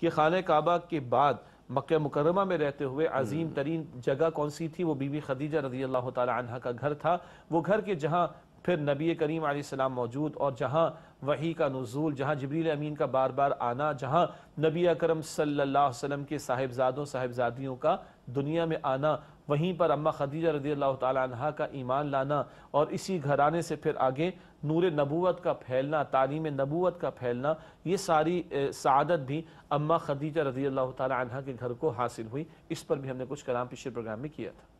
कि खान काबा के बाद मक् मुकरमा में रहते हुए अजीम हम्म। तरीन जगह कौन सी थी वो बीबी खदीजा रजी अल्लाह तह का घर था वो घर के जहाँ फिर नबी करीम आसमाम मौजूद और जहाँ वही का नज़ूल जहाँ जबरील अमीन का बार बार आना जहाँ नबी अकरम सल्लाम के साहिबजादों साहिबजादियों का दुनिया में आना वहीं पर अम्मा खदीजा रदी अल्लाह तहा का ईमान लाना और इसी घराने से फिर आगे नूर नबूत का फैलना तालीम नबूत का फैलना ये सारी सदत भी अम्मा खदीजा रदी अल्लाह तह के घर को हासिल हुई इस पर भी हमने कुछ कलाम पिछले प्रोग्राम में किया था